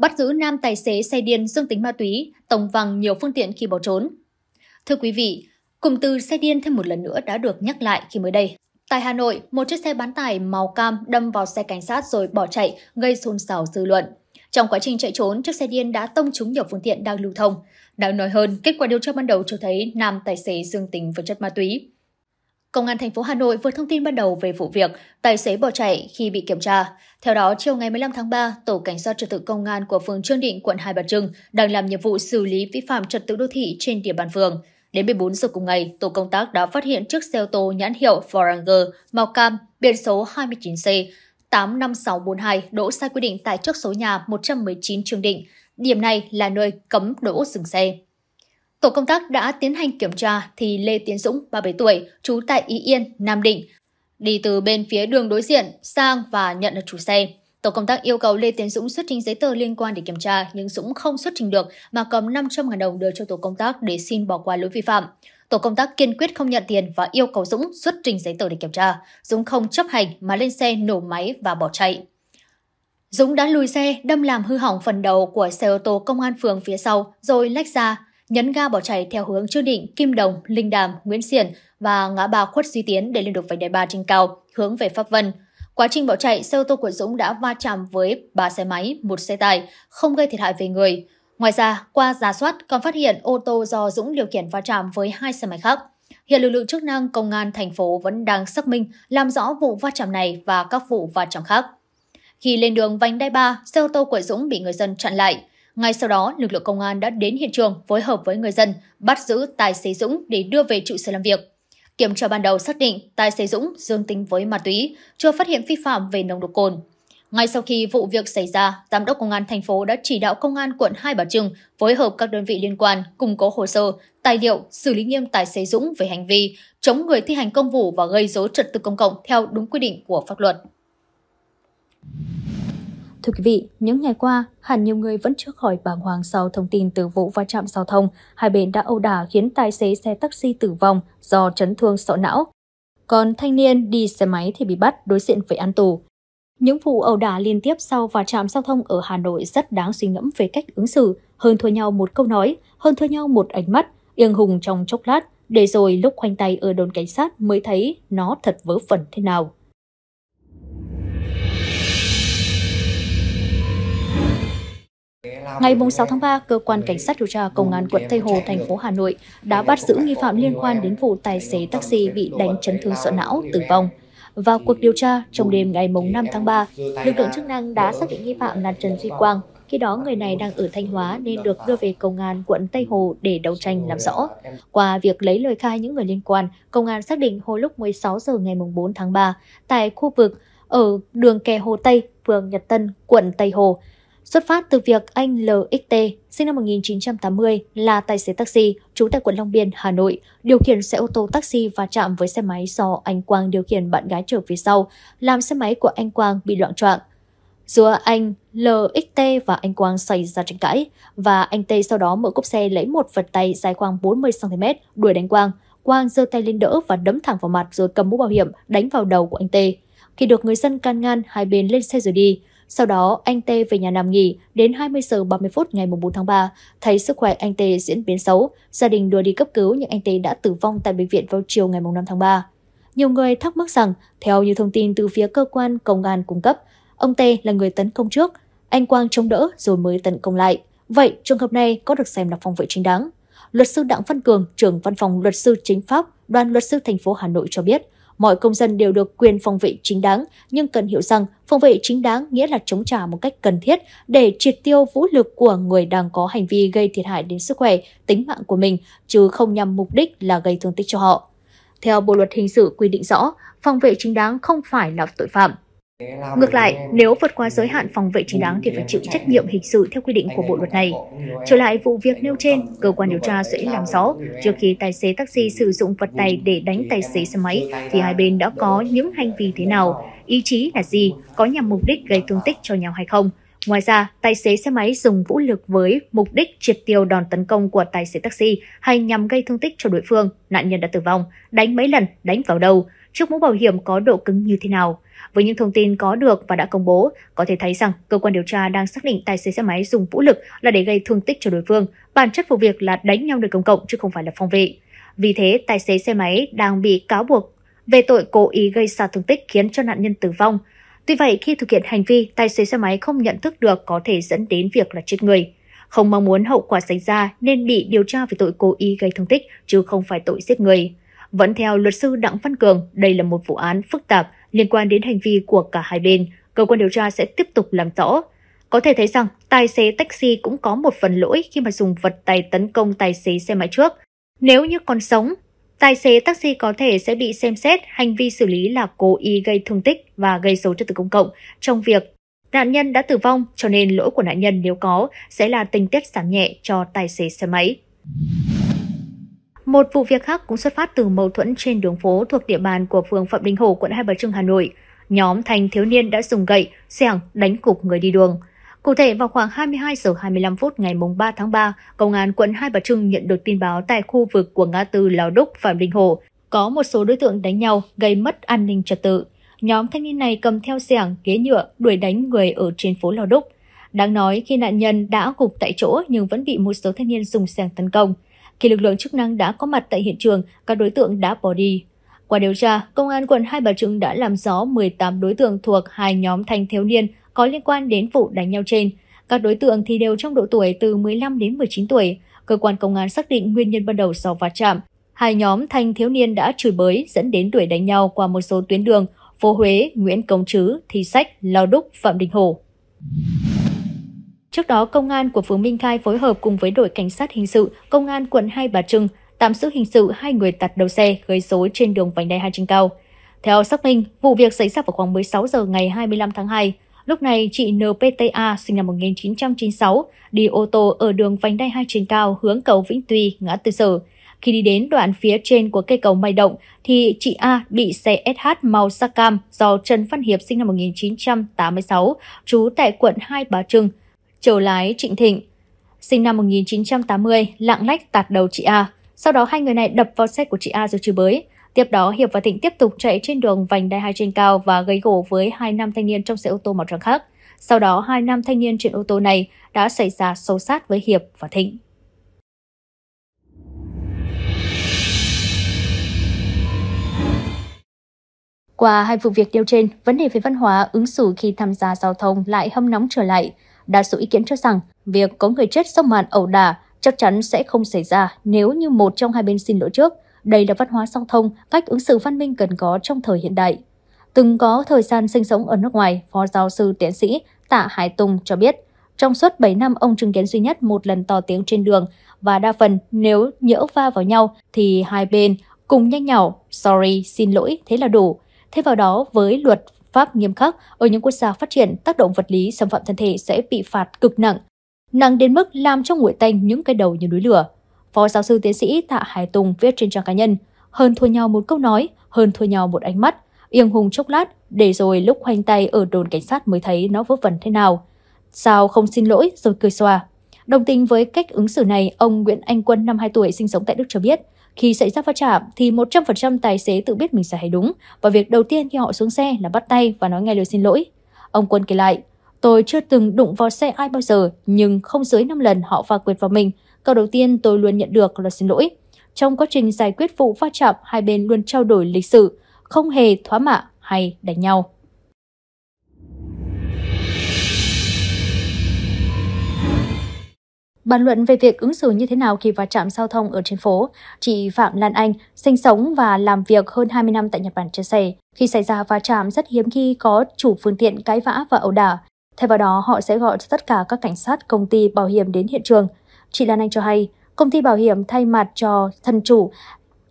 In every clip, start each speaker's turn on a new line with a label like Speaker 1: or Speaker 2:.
Speaker 1: bắt giữ nam tài xế xe điên dương tính ma túy, tổng vàng nhiều phương tiện khi bỏ trốn. Thưa quý vị, cụm từ xe điên thêm một lần nữa đã được nhắc lại khi mới đây. Tại Hà Nội, một chiếc xe bán tải màu cam đâm vào xe cảnh sát rồi bỏ chạy, gây xôn xao dư luận. Trong quá trình chạy trốn, chiếc xe điên đã tông trúng nhiều phương tiện đang lưu thông. Đáng nói hơn, kết quả điều tra ban đầu cho thấy nam tài xế dương tính với chất ma túy. Công an thành phố Hà Nội vừa thông tin ban đầu về vụ việc tài xế bỏ chạy khi bị kiểm tra. Theo đó, chiều ngày 15 tháng 3, Tổ Cảnh sát Trật tự Công an của phường Trương Định, quận Hai Bà Trưng đang làm nhiệm vụ xử lý vi phạm trật tự đô thị trên địa bàn phường. Đến 14 giờ cùng ngày, tổ công tác đã phát hiện chiếc xe ô tô nhãn hiệu Foranger màu cam biển số 29C 85642 đỗ sai quy định tại trước số nhà 119 Trương Định. Điểm này là nơi cấm đỗ dừng xe. Tổ công tác đã tiến hành kiểm tra thì Lê Tiến Dũng, 37 tuổi, trú tại Ý Yên, Nam Định, đi từ bên phía đường đối diện sang và nhận được chủ xe. Tổ công tác yêu cầu Lê Tiến Dũng xuất trình giấy tờ liên quan để kiểm tra, nhưng Dũng không xuất trình được mà cầm 500 ngàn đồng đưa cho tổ công tác để xin bỏ qua lỗi vi phạm. Tổ công tác kiên quyết không nhận tiền và yêu cầu Dũng xuất trình giấy tờ để kiểm tra. Dũng không chấp hành mà lên xe nổ máy và bỏ chạy. Dũng đã lùi xe, đâm làm hư hỏng phần đầu của xe ô tô công an phường phía sau rồi lách ra nhấn ga bỏ chạy theo hướng Trương Định, Kim Đồng, Linh Đàm, Nguyễn Xiển và ngã ba khuất duy tiến để lên được vành đai ba trên cao, hướng về Pháp Vân. Quá trình bỏ chạy, xe ô tô của Dũng đã va chạm với ba xe máy, một xe tải, không gây thiệt hại về người. Ngoài ra, qua giả soát còn phát hiện ô tô do Dũng điều khiển va chạm với hai xe máy khác. Hiện lực lượng chức năng công an thành phố vẫn đang xác minh làm rõ vụ va chạm này và các vụ va chạm khác. Khi lên đường vành đai 3, xe ô tô của Dũng bị người dân chặn lại. Ngay sau đó, lực lượng công an đã đến hiện trường phối hợp với người dân bắt giữ tài xế Dũng để đưa về trụ sở làm việc. Kiểm tra ban đầu xác định tài xế Dũng dương tính với ma túy, chưa phát hiện vi phạm về nồng độ cồn. Ngay sau khi vụ việc xảy ra, Giám đốc Công an thành phố đã chỉ đạo Công an quận Hai Bà Trưng phối hợp các đơn vị liên quan củng cố hồ sơ, tài liệu, xử lý nghiêm tài xế Dũng về hành vi chống người thi hành công vụ và gây dối trật tự công cộng theo đúng quy định của pháp luật. Thưa quý vị, những ngày qua, hẳn nhiều người vẫn chưa khỏi bàng hoàng sau thông tin từ vụ va chạm giao thông, hai bên đã ẩu đả khiến tài xế xe taxi tử vong do chấn thương sọ não. Còn thanh niên đi xe máy thì bị bắt đối diện với án tù. Những vụ ẩu đả liên tiếp sau va chạm giao thông ở Hà Nội rất đáng suy ngẫm về cách ứng xử, hơn thua nhau một câu nói, hơn thua nhau một ánh mắt, yên hùng trong chốc lát, để rồi lúc khoanh tay ở đồn cảnh sát mới thấy nó thật vớ vẩn thế nào. Ngày 6 tháng 3, cơ quan cảnh sát điều tra Công an quận Tây Hồ, thành phố Hà Nội đã bắt giữ nghi phạm liên quan đến vụ tài xế taxi bị đánh chấn thương sọ não, tử vong. Vào cuộc điều tra, trong đêm ngày 5 tháng 3, lực lượng chức năng đã xác định nghi phạm là Trần Duy Quang. Khi đó, người này đang ở Thanh Hóa nên được đưa về Công an quận Tây Hồ để đấu tranh làm rõ. Qua việc lấy lời khai những người liên quan, Công an xác định hồi lúc 16 giờ ngày 4 tháng 3, tại khu vực ở đường kè Hồ Tây, phường Nhật Tân, quận Tây Hồ, xuất phát từ việc anh LXT, sinh năm 1980, là tài xế taxi, trú tại quận Long Biên, Hà Nội, điều khiển xe ô tô taxi và chạm với xe máy do anh Quang điều khiển bạn gái trở phía sau, làm xe máy của anh Quang bị loạn trọng. Giữa anh LXT và anh Quang xảy ra tranh cãi, và anh T sau đó mở cốp xe lấy một vật tay dài khoảng 40cm đuổi đánh Quang. Quang giơ tay lên đỡ và đấm thẳng vào mặt rồi cầm mũ bảo hiểm đánh vào đầu của anh T. Khi được người dân can ngăn, hai bên lên xe rồi đi. Sau đó, anh Tê về nhà nằm nghỉ đến 20 giờ 30 phút ngày 4 tháng 3. Thấy sức khỏe anh Tê diễn biến xấu, gia đình đưa đi cấp cứu nhưng anh Tê đã tử vong tại bệnh viện vào chiều ngày 5 tháng 3. Nhiều người thắc mắc rằng, theo như thông tin từ phía cơ quan công an cung cấp, ông Tê là người tấn công trước, anh Quang chống đỡ rồi mới tấn công lại. Vậy, trường hợp này có được xem là phòng vệ chính đáng? Luật sư Đặng Văn Cường, trưởng văn phòng luật sư chính pháp, đoàn luật sư thành phố Hà Nội cho biết, Mọi công dân đều được quyền phòng vệ chính đáng, nhưng cần hiểu rằng phòng vệ chính đáng nghĩa là chống trả một cách cần thiết để triệt tiêu vũ lực của người đang có hành vi gây thiệt hại đến sức khỏe, tính mạng của mình, chứ không nhằm mục đích là gây thương tích cho họ. Theo Bộ luật hình sự quy định rõ, phòng vệ chính đáng không phải là tội phạm, Ngược lại, nếu vượt qua giới hạn phòng vệ chính đáng thì phải chịu trách nhiệm hình sự theo quy định của bộ luật này. Trở lại vụ việc nêu trên, cơ quan điều tra sẽ làm rõ trước khi tài xế taxi sử dụng vật này để đánh tài xế xe máy thì hai bên đã có những hành vi thế nào, ý chí là gì, có nhằm mục đích gây thương tích cho nhau hay không. Ngoài ra, tài xế xe máy dùng vũ lực với mục đích triệt tiêu đòn tấn công của tài xế taxi hay nhằm gây thương tích cho đối phương, nạn nhân đã tử vong, đánh mấy lần, đánh vào đầu, chiếc mũ bảo hiểm có độ cứng như thế nào. Với những thông tin có được và đã công bố, có thể thấy rằng cơ quan điều tra đang xác định tài xế xe máy dùng vũ lực là để gây thương tích cho đối phương, bản chất vụ việc là đánh nhau nơi công cộng chứ không phải là phòng vệ. Vì thế, tài xế xe máy đang bị cáo buộc về tội cố ý gây ra thương tích khiến cho nạn nhân tử vong. Tuy vậy, khi thực hiện hành vi, tài xế xe máy không nhận thức được có thể dẫn đến việc là chết người. Không mong muốn hậu quả xảy ra nên bị điều tra về tội cố ý gây thương tích chứ không phải tội giết người. Vẫn theo luật sư Đặng Văn Cường, đây là một vụ án phức tạp liên quan đến hành vi của cả hai bên. Cơ quan điều tra sẽ tiếp tục làm rõ. Có thể thấy rằng tài xế taxi cũng có một phần lỗi khi mà dùng vật tay tấn công tài xế xe máy trước. Nếu như còn sống, tài xế taxi có thể sẽ bị xem xét hành vi xử lý là cố ý gây thương tích và gây xấu trật tự công cộng trong việc nạn nhân đã tử vong cho nên lỗi của nạn nhân nếu có sẽ là tình tiết giảm nhẹ cho tài xế xe máy. Một vụ việc khác cũng xuất phát từ mâu thuẫn trên đường phố thuộc địa bàn của phường Phạm Đình Hổ, quận Hai Bà Trưng, Hà Nội. Nhóm thanh thiếu niên đã dùng gậy, xẻng đánh cục người đi đường. Cụ thể, vào khoảng 22 giờ 25 phút ngày 3 tháng 3, Công an quận Hai Bà Trưng nhận được tin báo tại khu vực của ngã tư Lào Đúc, Phạm Đình Hổ có một số đối tượng đánh nhau gây mất an ninh trật tự. Nhóm thanh niên này cầm theo xẻng, ghế nhựa đuổi đánh người ở trên phố Lào Đúc. Đáng nói, khi nạn nhân đã gục tại chỗ nhưng vẫn bị một số thanh niên dùng xẻng tấn công. Khi lực lượng chức năng đã có mặt tại hiện trường, các đối tượng đã bỏ đi. Qua điều tra, Công an quận Hai Bà Trưng đã làm rõ 18 đối tượng thuộc hai nhóm thanh thiếu niên có liên quan đến vụ đánh nhau trên. Các đối tượng thì đều trong độ tuổi từ 15 đến 19 tuổi. Cơ quan công an xác định nguyên nhân ban đầu do va chạm. Hai nhóm thanh thiếu niên đã chửi bới dẫn đến đuổi đánh nhau qua một số tuyến đường phố Huế, Nguyễn Công Trứ, Thi Sách, Lao Đúc, Phạm Đình Hồ. Trước đó, Công an của phường Minh Khai phối hợp cùng với đội cảnh sát hình sự, Công an quận Hai Bà Trưng tạm giữ hình sự hai người tạt đầu xe gây rối trên đường vành đai hai trên cao. Theo xác minh, vụ việc xảy ra vào khoảng 16 giờ ngày 25 tháng 2. Lúc này, chị NPTA sinh năm 1996 đi ô tô ở đường vành đai hai trên cao hướng cầu Vĩnh Tuy, ngã tư sở. Khi đi đến đoạn phía trên của cây cầu Mai Động thì chị A bị xe SH màu sa cam do Trần Văn Hiệp sinh năm 1986, trú tại quận Hai Bà Trưng, Chầu lái Trịnh Thịnh, sinh năm 1980, lạng lách tạt đầu chị A. Sau đó hai người này đập vào xe của chị A rồi chửi bới. Tiếp đó, Hiệp và Thịnh tiếp tục chạy trên đường vành đai hai trên cao và gây gổ với hai nam thanh niên trong xe ô tô màu trắng khác. Sau đó, hai nam thanh niên trên ô tô này đã xảy ra sâu sát với Hiệp và Thịnh. Qua hai vụ việc nêu trên, vấn đề về văn hóa ứng xử khi tham gia giao thông lại hâm nóng trở lại – Đa số ý kiến cho rằng việc có người chết sau màn ẩu đả chắc chắn sẽ không xảy ra nếu như một trong hai bên xin lỗi trước. Đây là văn hóa giao thông, cách ứng xử văn minh cần có trong thời hiện đại. Từng có thời gian sinh sống ở nước ngoài, Phó giáo sư tiến sĩ Tạ Hải Tùng cho biết, trong suốt 7 năm ông chứng kiến duy nhất một lần to tiếng trên đường và đa phần nếu nhỡ va vào nhau thì hai bên cùng nhanh nhảu, sorry, xin lỗi, thế là đủ. Thêm vào đó, với luật pháp nghiêm khắc, ở những quốc gia phát triển, tác động vật lý xâm phạm thân thể sẽ bị phạt cực nặng, nặng đến mức làm cho nguội tanh những cái đầu như núi lửa. Phó giáo sư tiến sĩ Tạ Hải Tùng viết trên trang cá nhân, hơn thua nhau một câu nói, hơn thua nhau một ánh mắt, yên hùng chốc lát, để rồi lúc khoanh tay ở đồn cảnh sát mới thấy nó vớ vẩn thế nào. Sao không xin lỗi rồi cười xòa. Đồng tình với cách ứng xử này, ông Nguyễn Anh Quân, năm hai tuổi, sinh sống tại Đức cho biết, khi xảy ra va chạm thì 100% tài xế tự biết mình sai hay đúng và việc đầu tiên khi họ xuống xe là bắt tay và nói ngay lời xin lỗi. Ông Quân kể lại, tôi chưa từng đụng vào xe ai bao giờ nhưng không dưới 5 lần họ va quyệt vào mình. Câu đầu tiên tôi luôn nhận được là xin lỗi. Trong quá trình giải quyết vụ va chạm, hai bên luôn trao đổi lịch sử, không hề thoá mạ hay đánh nhau. Bàn luận về việc ứng xử như thế nào khi va chạm giao thông ở trên phố, chị Phạm Lan Anh, sinh sống và làm việc hơn 20 năm tại Nhật Bản chia sẻ, khi xảy ra va chạm rất hiếm khi có chủ phương tiện cãi vã và ẩu đả. Thay vào đó, họ sẽ gọi cho tất cả các cảnh sát, công ty bảo hiểm đến hiện trường. Chị Lan Anh cho hay, công ty bảo hiểm thay mặt cho thân chủ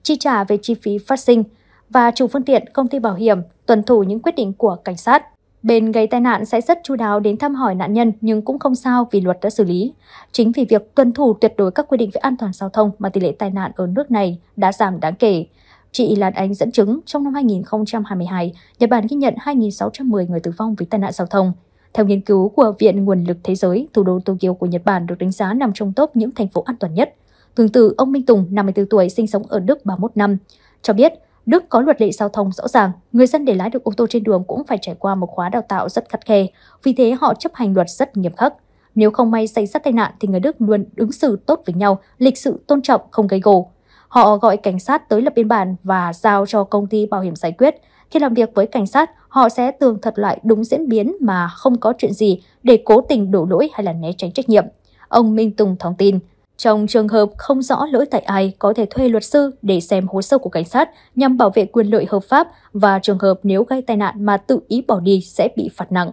Speaker 1: chi trả về chi phí phát sinh và chủ phương tiện công ty bảo hiểm tuân thủ những quyết định của cảnh sát. Bên gây tai nạn sẽ rất chu đáo đến thăm hỏi nạn nhân nhưng cũng không sao vì luật đã xử lý. Chính vì việc tuân thủ tuyệt đối các quy định về an toàn giao thông mà tỷ lệ tai nạn ở nước này đã giảm đáng kể. Chị Lan Anh dẫn chứng trong năm 2022, Nhật Bản ghi nhận 2.610 người tử vong vì tai nạn giao thông. Theo nghiên cứu của Viện Nguồn lực Thế giới, thủ đô Tokyo của Nhật Bản được đánh giá nằm trong top những thành phố an toàn nhất. Tương tự, ông Minh Tùng, 54 tuổi, sinh sống ở Đức 31 năm, cho biết Đức có luật lệ giao thông rõ ràng, người dân để lái được ô tô trên đường cũng phải trải qua một khóa đào tạo rất khắt khe, vì thế họ chấp hành luật rất nghiêm khắc. Nếu không may xảy ra tai nạn thì người Đức luôn ứng xử tốt với nhau, lịch sự tôn trọng không gây gổ. Họ gọi cảnh sát tới lập biên bản và giao cho công ty bảo hiểm giải quyết. Khi làm việc với cảnh sát, họ sẽ tường thuật lại đúng diễn biến mà không có chuyện gì để cố tình đổ lỗi hay là né tránh trách nhiệm. Ông Minh Tùng thông tin, trong trường hợp không rõ lỗi tại ai có thể thuê luật sư để xem hồ sơ của cảnh sát nhằm bảo vệ quyền lợi hợp pháp và trường hợp nếu gây tai nạn mà tự ý bỏ đi sẽ bị phạt nặng.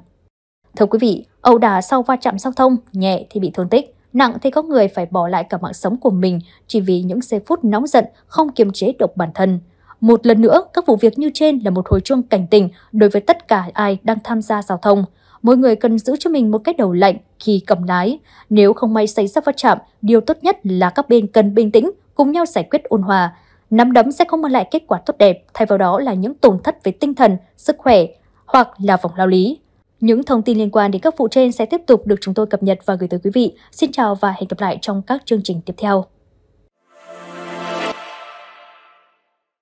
Speaker 1: Thưa quý vị, ẩu đả sau va chạm giao thông, nhẹ thì bị thương tích, nặng thì có người phải bỏ lại cả mạng sống của mình chỉ vì những giây phút nóng giận không kiềm chế được bản thân. Một lần nữa, các vụ việc như trên là một hồi chuông cảnh tỉnh đối với tất cả ai đang tham gia giao thông. Mỗi người cần giữ cho mình một cái đầu lạnh khi cầm lái. Nếu không may xảy ra va chạm, điều tốt nhất là các bên cần bình tĩnh, cùng nhau giải quyết ôn hòa. Nắm đấm sẽ không mang lại kết quả tốt đẹp, thay vào đó là những tổn thất về tinh thần, sức khỏe hoặc là vòng lao lý. Những thông tin liên quan đến các vụ trên sẽ tiếp tục được chúng tôi cập nhật và gửi tới quý vị. Xin chào và hẹn gặp lại trong các chương trình tiếp theo.